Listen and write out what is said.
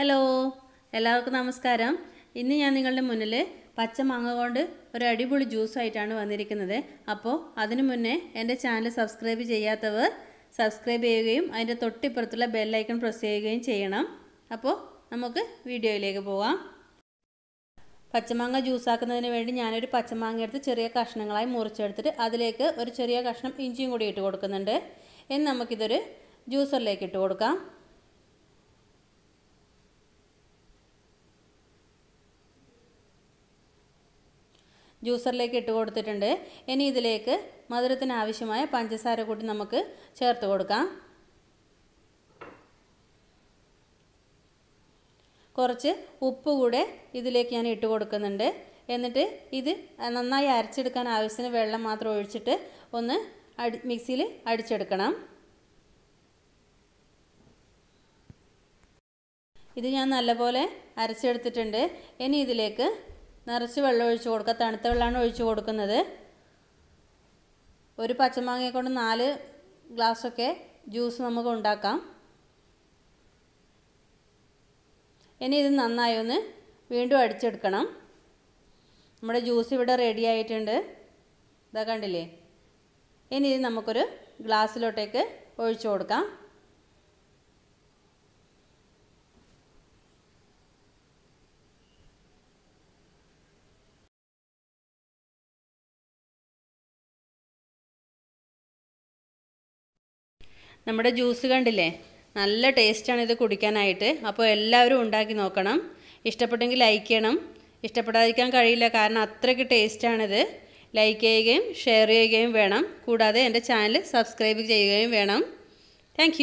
hello എല്ലാവർക്കും നമസ്കാരം ഇന്ന് ഞാൻ നിങ്ങളുടെ മുന്നിൽ പച്ചമാങ്ങ കൊണ്ട് ഒരു അടിപൊളി ജ്യൂസായിട്ടാണ് വന്നിരിക്കുന്നത് അപ്പോൾ അതിനു മുന്നേ എൻ്റെ ചാനൽ സബ്സ്ക്രൈബ് ചെയ്യാത്തവർ സബ്സ്ക്രൈബ് ചെയ്യുകയും അതിൻ്റെ തൊട്ടിപ്പുറത്തുള്ള ബെല്ലൈക്കൺ പ്രസ് ചെയ്യുകയും ചെയ്യണം അപ്പോൾ നമുക്ക് വീഡിയോയിലേക്ക് പോകാം പച്ചമാങ്ങ ജ്യൂസാക്കുന്നതിന് വേണ്ടി ഞാനൊരു പച്ചമാങ്ങ എടുത്ത് ചെറിയ കഷ്ണങ്ങളായി മുറിച്ചെടുത്തിട്ട് അതിലേക്ക് ഒരു ചെറിയ കഷ്ണം ഇഞ്ചിയും കൂടി ഇട്ട് കൊടുക്കുന്നുണ്ട് എന്ന് നമുക്കിതൊരു ജ്യൂസറിലേക്ക് ഇട്ട് കൊടുക്കാം ജ്യൂസറിലേക്ക് ഇട്ട് കൊടുത്തിട്ടുണ്ട് ഇനി ഇതിലേക്ക് മധുരത്തിന് ആവശ്യമായ പഞ്ചസാര കൂട്ടി നമുക്ക് ചേർത്ത് കൊടുക്കാം കുറച്ച് ഉപ്പ് കൂടെ ഇതിലേക്ക് ഞാൻ ഇട്ട് കൊടുക്കുന്നുണ്ട് എന്നിട്ട് ഇത് നന്നായി അരച്ചെടുക്കാൻ ആവശ്യത്തിന് വെള്ളം മാത്രം ഒഴിച്ചിട്ട് ഒന്ന് അടി മിക്സിയിൽ അടിച്ചെടുക്കണം ഇത് ഞാൻ നല്ലപോലെ അരച്ചെടുത്തിട്ടുണ്ട് ഇനി ഇതിലേക്ക് നിറച്ച് വെള്ളം ഒഴിച്ച് കൊടുക്കുക തണുത്ത വെള്ളമാണ് ഒഴിച്ച് കൊടുക്കുന്നത് ഒരു പച്ചമാങ്ങയെ കൊണ്ട് നാല് ഗ്ലാസ്സൊക്കെ ജ്യൂസ് നമുക്ക് ഉണ്ടാക്കാം ഇനി ഇത് നന്നായി ഒന്ന് വീണ്ടും അടിച്ചെടുക്കണം നമ്മുടെ ജ്യൂസ് ഇവിടെ റെഡി ആയിട്ടുണ്ട് ഇതാ കണ്ടില്ലേ ഇനി ഇത് നമുക്കൊരു ഗ്ലാസ്സിലോട്ടേക്ക് ഒഴിച്ചു കൊടുക്കാം നമ്മുടെ ജ്യൂസ് കണ്ടില്ലേ നല്ല ടേസ്റ്റാണ് ഇത് കുടിക്കാനായിട്ട് അപ്പോൾ എല്ലാവരും ഉണ്ടാക്കി നോക്കണം ഇഷ്ടപ്പെട്ടെങ്കിൽ ലൈക്ക് ചെയ്യണം ഇഷ്ടപ്പെടാതിരിക്കാൻ കഴിയില്ല കാരണം അത്രയ്ക്ക് ടേസ്റ്റാണിത് ലൈക്ക് ചെയ്യുകയും ഷെയർ ചെയ്യുകയും വേണം കൂടാതെ എൻ്റെ ചാനൽ സബ്സ്ക്രൈബ് ചെയ്യുകയും വേണം താങ്ക്